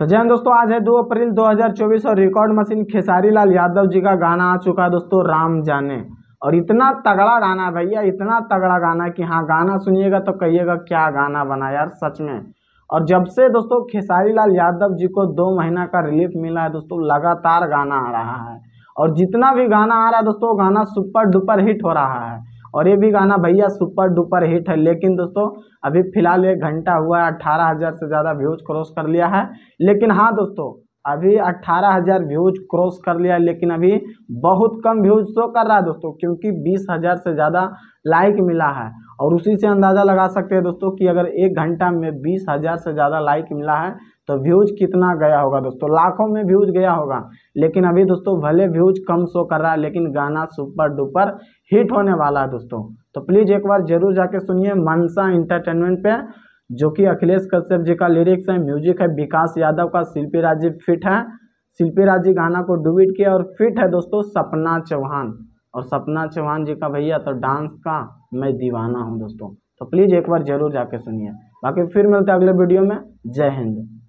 तो जय दोस्तों आज है 2 अप्रैल 2024 और रिकॉर्ड मशीन खेसारी लाल यादव जी का गाना आ चुका है दोस्तों राम जाने और इतना तगड़ा गाना है भैया इतना तगड़ा गाना कि हाँ गाना सुनिएगा तो कहिएगा क्या गाना बना यार सच में और जब से दोस्तों खेसारी लाल यादव जी को दो महीना का रिलीफ मिला है दोस्तों लगातार गाना आ रहा है और जितना भी गाना आ रहा है दोस्तों गाना सुपर डुपर हिट हो रहा है और ये भी गाना भैया सुपर डुपर हिट है लेकिन दोस्तों अभी फिलहाल एक घंटा हुआ है अट्ठारह हज़ार से ज़्यादा व्यूज़ क्रॉस कर लिया है लेकिन हाँ दोस्तों अभी अट्ठारह हज़ार व्यूज क्रॉस कर लिया है लेकिन अभी बहुत कम व्यूज तो कर रहा है दोस्तों क्योंकि बीस हज़ार से ज़्यादा लाइक मिला है और उसी से अंदाज़ा लगा सकते हैं दोस्तों कि अगर एक घंटा में बीस हज़ार से ज़्यादा लाइक मिला है तो व्यूज़ कितना गया होगा दोस्तों लाखों में व्यूज़ गया होगा लेकिन अभी दोस्तों भले व्यूज़ कम शो कर रहा है लेकिन गाना सुपर डुपर हिट होने वाला है दोस्तों तो प्लीज़ एक बार जरूर जाके सुनिए मनसा इंटरटेनमेंट पे जो कि अखिलेश कश्यप जी का लिरिक्स है म्यूजिक है विकास यादव का शिल्पी राजीव फिट है शिल्पी राजी गाना को डुबिट किया और फिट है दोस्तों सपना चौहान और सपना चौहान जी का भैया तो डांस का मैं दीवाना हूँ दोस्तों तो प्लीज़ एक बार ज़रूर जाके सुनिए बाकी फिर मिलते हैं अगले वीडियो में जय हिंद